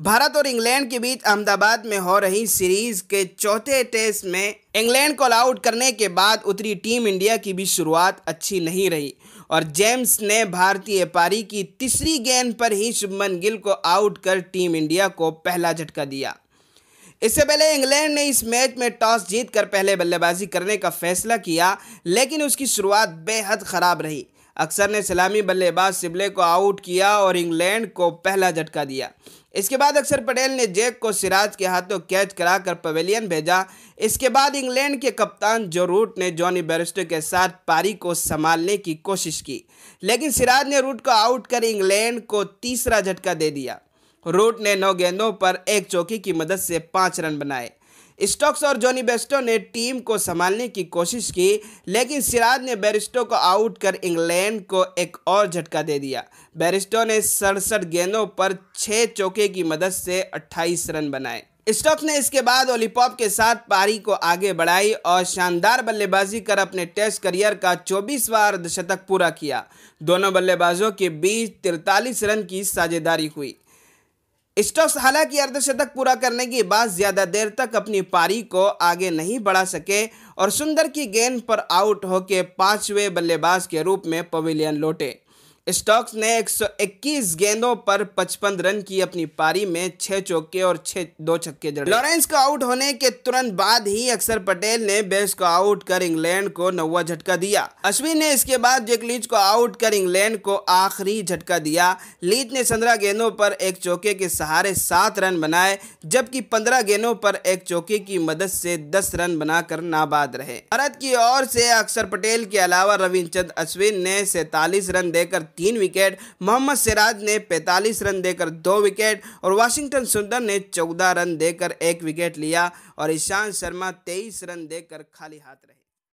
भारत और इंग्लैंड के बीच अहमदाबाद में हो रही सीरीज के चौथे टेस्ट में इंग्लैंड को आउट करने के बाद उतरी टीम इंडिया की भी शुरुआत अच्छी नहीं रही और जेम्स ने भारतीय पारी की तीसरी गेंद पर ही शुभमन गिल को आउट कर टीम इंडिया को पहला झटका दिया इससे पहले इंग्लैंड ने इस मैच में टॉस जीतकर पहले बल्लेबाजी करने का फैसला किया लेकिन उसकी शुरुआत बेहद खराब रही अक्सर ने सलामी बल्लेबाज सिबले को आउट किया और इंग्लैंड को पहला झटका दिया इसके बाद अक्सर पटेल ने जैक को सिराज के हाथों कैच कराकर पवेलियन भेजा इसके बाद इंग्लैंड के कप्तान जो रूट ने जॉनी बेरिस्टर के साथ पारी को संभालने की कोशिश की लेकिन सिराज ने रूट को आउट कर इंग्लैंड को तीसरा झटका दे दिया रूट ने नौ गेंदों पर एक चौकी की मदद से पाँच रन बनाए स्टॉक्स और जॉनी बेस्टो ने टीम को संभालने की कोशिश की लेकिन सिराज ने बैरिस्टो को आउट कर इंग्लैंड को एक और झटका दे दिया बैरिस्टो ने सड़सठ गेंदों पर छः चौके की मदद से 28 रन बनाए स्टॉक्स ने इसके बाद ओलीपॉप के साथ पारी को आगे बढ़ाई और शानदार बल्लेबाजी कर अपने टेस्ट करियर का बार दशतक पूरा किया दोनों बल्लेबाजों के बीच तिरतालीस रन की साझेदारी हुई स्टॉक्स हालांकि अर्धशतक पूरा करने के बाद ज़्यादा देर तक अपनी पारी को आगे नहीं बढ़ा सके और सुंदर की गेंद पर आउट होकर पांचवें बल्लेबाज के रूप में पवेलियन लौटे स्टॉक्स ने 121 गेंदों पर 55 रन की अपनी पारी में छह चौके और छह दो छक्के जड़े लॉरेंस को आउट होने के तुरंत बाद ही अक्षर पटेल ने बेस को आउट कर इंग्लैंड को नौवा झटका दिया अश्विन ने इसके बाद जेक लीच को आउट कर इंग्लैंड को आखिरी झटका दिया लीच ने सत्रह गेंदों पर एक चौके के सहारे सात रन बनाए जबकि पंद्रह गेंदों पर एक चौके की मदद से दस रन बनाकर नाबाद रहे भारत की ओर से अक्षर पटेल के अलावा रविचंद्र अश्विन ने सैतालीस रन देकर तीन विकेट मोहम्मद सिराज ने 45 रन देकर दो विकेट और वाशिंगटन सुंदर ने 14 रन देकर एक विकेट लिया और ईशांत शर्मा 23 रन देकर खाली हाथ रहे